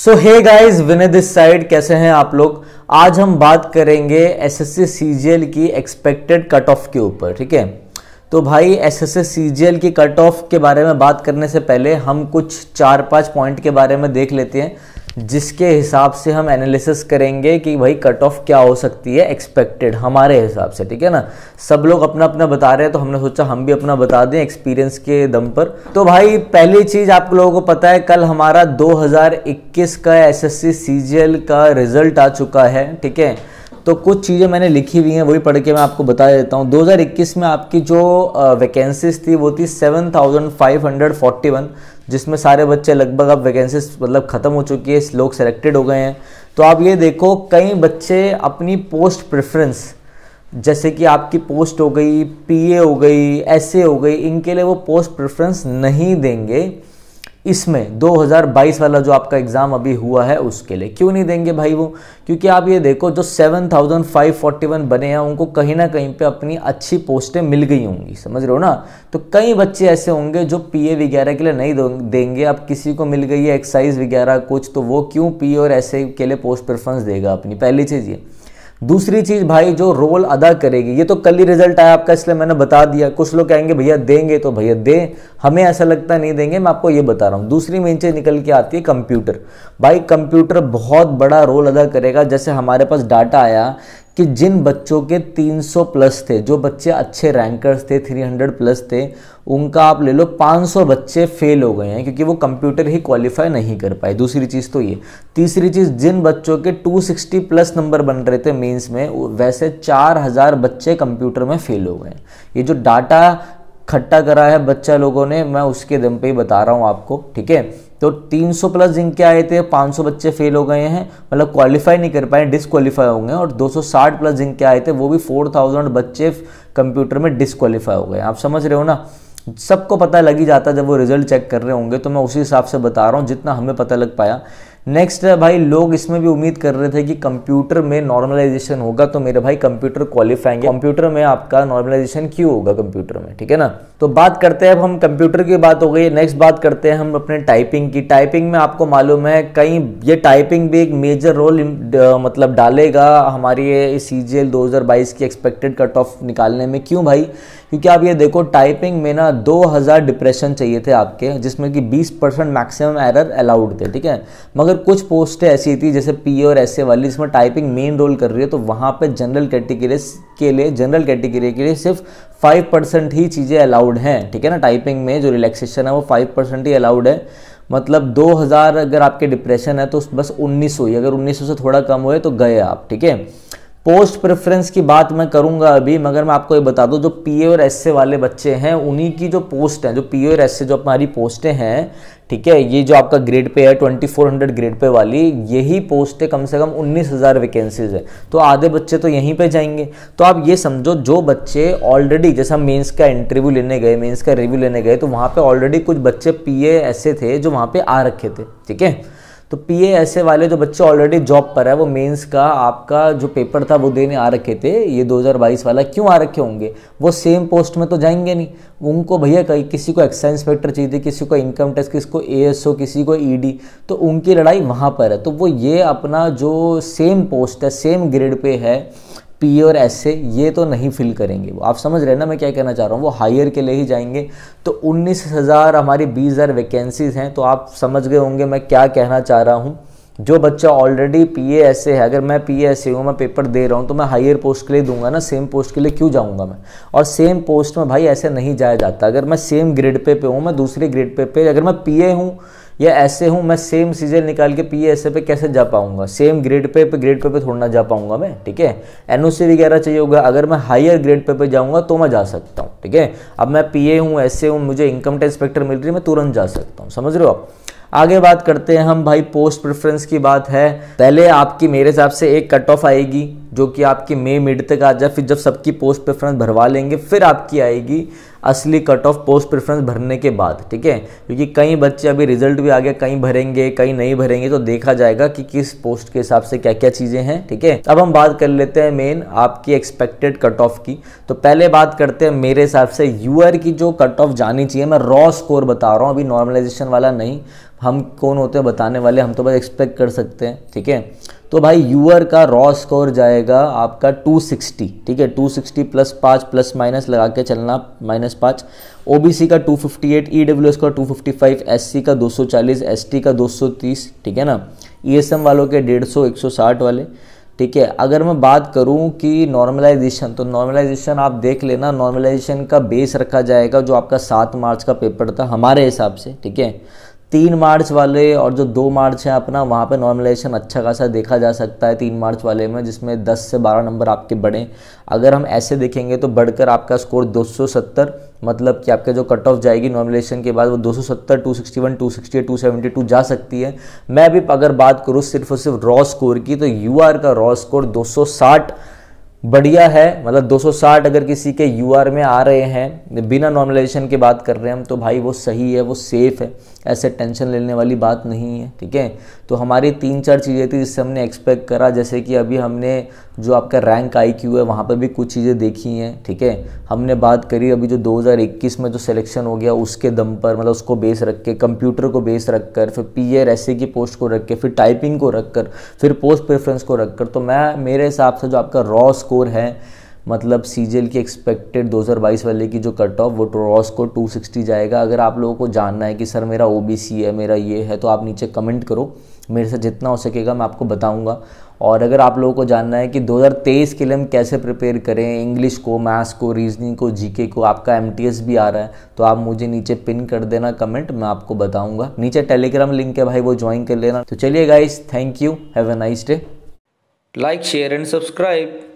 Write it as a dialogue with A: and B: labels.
A: So hey guys Vinay this side कैसे हैं आप लोग आज हम बात करेंगे एस एस जी सीजीएल की एक्सपेक्टेड कट ऑफ के ऊपर ठीक है तो भाई S S S G L की कट ऑफ के बारे में बात करने से पहले हम कुछ चार पांच पॉइंट के बारे में देख लेते हैं जिसके हिसाब से हम एनालिसिस करेंगे कि भाई कट ऑफ क्या हो सकती है एक्सपेक्टेड हमारे हिसाब से ठीक है ना सब लोग अपना अपना बता रहे हैं तो हमने सोचा हम भी अपना बता दें एक्सपीरियंस के दम पर तो भाई पहली चीज़ आप लोगों को पता है कल हमारा 2021 का एसएससी सीजीएल का रिजल्ट आ चुका है ठीक है तो कुछ चीज़ें मैंने लिखी हुई हैं वही पढ़ के मैं आपको बता देता हूँ 2021 में आपकी जो वैकेंसीज थी वो थी 7541 जिसमें सारे बच्चे लगभग अब वैकेंसीज मतलब ख़त्म हो चुकी है लोग सेलेक्टेड हो गए हैं तो आप ये देखो कई बच्चे अपनी पोस्ट प्रेफरेंस जैसे कि आपकी पोस्ट हो गई पीए हो गई एसए हो गई इनके लिए वो पोस्ट प्रेफरेंस नहीं देंगे इसमें 2022 वाला जो आपका एग्ज़ाम अभी हुआ है उसके लिए क्यों नहीं देंगे भाई वो क्योंकि आप ये देखो जो 7,541 बने हैं उनको कहीं ना कहीं पे अपनी अच्छी पोस्टें मिल गई होंगी समझ रहे हो ना तो कई बच्चे ऐसे होंगे जो पीए वगैरह के लिए नहीं देंगे अब किसी को मिल गई है एक्साइज वगैरह कुछ तो वो क्यों पी और ऐसे के लिए पोस्ट प्रेफरेंस देगा अपनी पहली चीज़ ये दूसरी चीज़ भाई जो रोल अदा करेगी ये तो कल ही रिजल्ट आया आपका इसलिए मैंने बता दिया कुछ लोग कहेंगे भैया देंगे तो भैया दें हमें ऐसा लगता नहीं देंगे मैं आपको ये बता रहा हूँ दूसरी मेन चीज़ निकल के आती है कंप्यूटर भाई कंप्यूटर बहुत बड़ा रोल अदा करेगा जैसे हमारे पास डाटा आया कि जिन बच्चों के 300 प्लस थे जो बच्चे अच्छे रैंकर्स थे 300 प्लस थे उनका आप ले लो 500 बच्चे फेल हो गए हैं क्योंकि वो कंप्यूटर ही क्वालिफाई नहीं कर पाए दूसरी चीज़ तो ये तीसरी चीज़ जिन बच्चों के 260 प्लस नंबर बन रहे थे मेंस में वैसे 4000 बच्चे कंप्यूटर में फेल हो गए ये जो डाटा खट्टा करा है बच्चा लोगों ने मैं उसके दम पे ही बता रहा हूँ आपको ठीक है तो 300 प्लस जिनके आए थे 500 बच्चे फेल हो गए हैं मतलब क्वालिफाई नहीं कर पाए डिसक्वालीफाई होंगे और 260 प्लस जिनके आए थे वो भी 4000 बच्चे कंप्यूटर में डिसक्वालीफाई हो गए आप समझ रहे हो ना सबको पता लग ही जाता जब वो रिजल्ट चेक कर रहे होंगे तो मैं उसी हिसाब से बता रहा हूँ जितना हमें पता लग पाया नेक्स्ट uh, भाई लोग इसमें भी उम्मीद कर रहे थे कि कंप्यूटर में नॉर्मलाइजेशन होगा तो मेरे भाई कंप्यूटर क्वालिफाइंग कंप्यूटर में आपका नॉर्मलाइजेशन क्यों होगा कंप्यूटर में ठीक है ना तो बात करते हैं अब हम कंप्यूटर की बात हो गई नेक्स्ट बात करते हैं हम अपने टाइपिंग की टाइपिंग में आपको मालूम है कहीं ये टाइपिंग भी एक मेजर रोल uh, मतलब डालेगा हमारी सी जी की एक्सपेक्टेड कट ऑफ निकालने में क्यों भाई क्योंकि आप ये देखो टाइपिंग में ना 2000 डिप्रेशन चाहिए थे आपके जिसमें कि 20 परसेंट मैक्सिमम एरर अलाउड थे ठीक है मगर कुछ पोस्टें ऐसी थी जैसे पी और एस वाली जिसमें टाइपिंग मेन रोल कर रही है तो वहाँ पर जनरल कैटेगरी के लिए जनरल कैटेगरी के लिए सिर्फ फाइव परसेंट ही चीज़ें अलाउड हैं ठीक है ना टाइपिंग में जो रिलैक्सेशन है वो फाइव परसेंट ही अलाउड है मतलब 2000 अगर आपके डिप्रेशन है तो बस 1900 ही अगर 1900 से थोड़ा कम हुए तो गए आप ठीक है पोस्ट प्रेफरेंस की बात मैं करूंगा अभी मगर मैं आपको ये बता दूं जो पीए और एस वाले बच्चे हैं उन्हीं की जो पोस्ट हैं जो पीए और एस जो हमारी पोस्टें हैं ठीक है ये जो आपका ग्रेड पे है 2400 ग्रेड पे वाली यही पोस्टें कम से कम 19000 वैकेंसीज है तो आधे बच्चे तो यहीं पे जाएंगे तो आप ये समझो जो बच्चे ऑलरेडी जैसा मेंस का इंटरव्यू लेने गए मेंस का रिव्यू लेने गए तो वहाँ पर ऑलरेडी कुछ बच्चे पी ऐसे थे जो वहाँ पर आ रखे थे ठीक है तो पी ऐसे वाले जो बच्चे ऑलरेडी जॉब पर है वो मेंस का आपका जो पेपर था वो देने आ रखे थे ये 2022 वाला क्यों आ रखे होंगे वो सेम पोस्ट में तो जाएंगे नहीं उनको भैया कहीं किसी को एक्साइज इंस्पेक्टर चाहिए थी किसी को इनकम टैक्स किसी को ए किसी को ई e तो उनकी लड़ाई वहाँ पर है तो वो ये अपना जो सेम पोस्ट है सेम ग्रेड पे है पी और एस से ये तो नहीं फिल करेंगे वो आप समझ रहे ना मैं क्या कहना चाह रहा हूँ वो हायर के लिए ही जाएंगे तो उन्नीस हज़ार हमारी बीस हज़ार वैकेंसीज़ हैं तो आप समझ गए होंगे मैं क्या कहना चाह रहा हूँ जो बच्चा already P A S A है अगर मैं पी ए एस ए हूँ मैं पेपर दे रहा हूँ तो मैं हायर पोस्ट के लिए दूंगा ना सेम पोस्ट के लिए क्यों जाऊँगा मैं और सेम पोस्ट में भाई ऐसे नहीं जाया जाता अगर मैं सेम ग्रेड पे पे हूँ मैं दूसरे ग्रेड पे पे अगर मैं पी ए हूँ या ऐसे हूँ मैं सेम सीजन निकाल के पी पे कैसे जा पाऊँगा सेम ग्रेड पे पे ग्रेड पे पे थोड़ा ना जा पाऊँगा मैं ठीक है एन वगैरह चाहिए होगा अगर मैं हायर ग्रेड पे पे जाऊँगा तो मैं जा सकता हूँ ठीक है अब मैं पी ए हूँ ऐसे हूँ मुझे इनकम टैक्स इंस्पेक्टर मिल रही है मैं तुरंत जा सकता हूँ समझ रहे हो आप आगे बात करते हैं हम भाई पोस्ट प्रेफरेंस की बात है पहले आपकी मेरे हिसाब से एक कट ऑफ आएगी जो कि आपकी मई मिड तक आ जाए फिर जब सबकी पोस्ट प्रेफरेंस भरवा लेंगे फिर आपकी आएगी असली कट ऑफ पोस्ट प्रेफरेंस भरने के बाद ठीक है क्योंकि कई बच्चे अभी रिजल्ट भी आ गया कहीं भरेंगे कहीं नहीं भरेंगे तो देखा जाएगा कि किस पोस्ट के हिसाब से क्या क्या चीज़ें हैं ठीक है अब हम बात कर लेते हैं मेन आपकी एक्सपेक्टेड कट ऑफ की तो पहले बात करते हैं मेरे हिसाब से यूआर की जो कट ऑफ जानी चाहिए मैं रॉ स्कोर बता रहा हूँ अभी नॉर्मलाइजेशन वाला नहीं हम कौन होते हैं बताने वाले हम तो बस एक्सपेक्ट कर सकते हैं ठीक है तो भाई यूअर का रॉ स्कोर जाएगा आपका 260 ठीक है 260 प्लस पाँच प्लस माइनस लगा के चलना माइनस पाँच ओ का 258 फिफ्टी e का 255 एससी का 240 एसटी का 230 ठीक है ना ईएसएम e वालों के 150 160 वाले ठीक है अगर मैं बात करूं कि नॉर्मलाइजेशन तो नॉर्मलाइजेशन आप देख लेना नॉर्मलाइजेशन का बेस रखा जाएगा जो आपका सात मार्च का पेपर था हमारे हिसाब से ठीक है तीन मार्च वाले और जो दो मार्च है अपना वहाँ पे नॉर्मलाइजेशन अच्छा खासा देखा जा सकता है तीन मार्च वाले में जिसमें 10 से 12 नंबर आपके बढ़ें अगर हम ऐसे देखेंगे तो बढ़कर आपका स्कोर 270 मतलब कि आपके जो कट ऑफ जाएगी नॉर्मलाइजेशन के बाद वो 270, 261, 268, 272 जा सकती है मैं भी अगर बात करूँ सिर्फ और सिर्फ रॉ स्कोर की तो यू का रॉ स्कोर दो बढ़िया है मतलब 260 अगर किसी के यू में आ रहे हैं बिना नॉर्मलाइजेशन के बात कर रहे हैं हम तो भाई वो सही है वो सेफ़ है ऐसे टेंशन लेने वाली बात नहीं है ठीक है तो हमारी तीन चार चीज़ें थी जिससे हमने एक्सपेक्ट करा जैसे कि अभी हमने जो आपका रैंक आई क्यू है वहाँ पर भी कुछ चीज़ें देखी हैं ठीक है थीके? हमने बात करी अभी जो 2021 में जो सिलेक्शन हो गया उसके दम पर मतलब उसको बेस रख के कंप्यूटर को बेस रख कर फिर पी एर ऐसे की पोस्ट को रख के फिर टाइपिंग को रख कर फिर पोस्ट प्रेफरेंस को रख कर तो मैं मेरे हिसाब से जो आपका रॉ स्कोर है मतलब सी की एक्सपेक्टेड 2022 वाले की जो कट ऑफ वो ट्रॉस को 260 जाएगा अगर आप लोगों को जानना है कि सर मेरा ओ है मेरा ये है तो आप नीचे कमेंट करो मेरे से जितना हो सकेगा मैं आपको बताऊंगा और अगर आप लोगों को जानना है कि 2023 के लिए हम कैसे प्रिपेयर करें इंग्लिश को मैथ्स को रीजनिंग को जीके को आपका एम भी आ रहा है तो आप मुझे नीचे पिन कर देना कमेंट मैं आपको बताऊंगा नीचे टेलीग्राम लिंक है भाई वो ज्वाइन कर लेना तो चलिए guys thank you have a nice day like share and subscribe